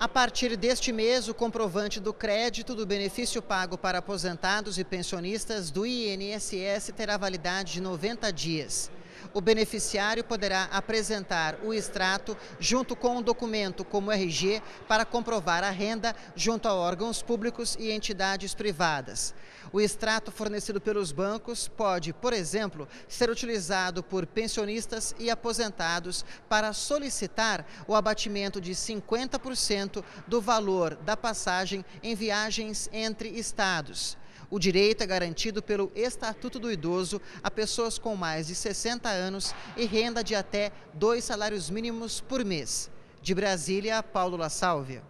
A partir deste mês, o comprovante do crédito do benefício pago para aposentados e pensionistas do INSS terá validade de 90 dias o beneficiário poderá apresentar o extrato junto com um documento como RG para comprovar a renda junto a órgãos públicos e entidades privadas. O extrato fornecido pelos bancos pode, por exemplo, ser utilizado por pensionistas e aposentados para solicitar o abatimento de 50% do valor da passagem em viagens entre estados. O direito é garantido pelo Estatuto do Idoso a pessoas com mais de 60 anos e renda de até dois salários mínimos por mês. De Brasília, Paulo La Sálvia.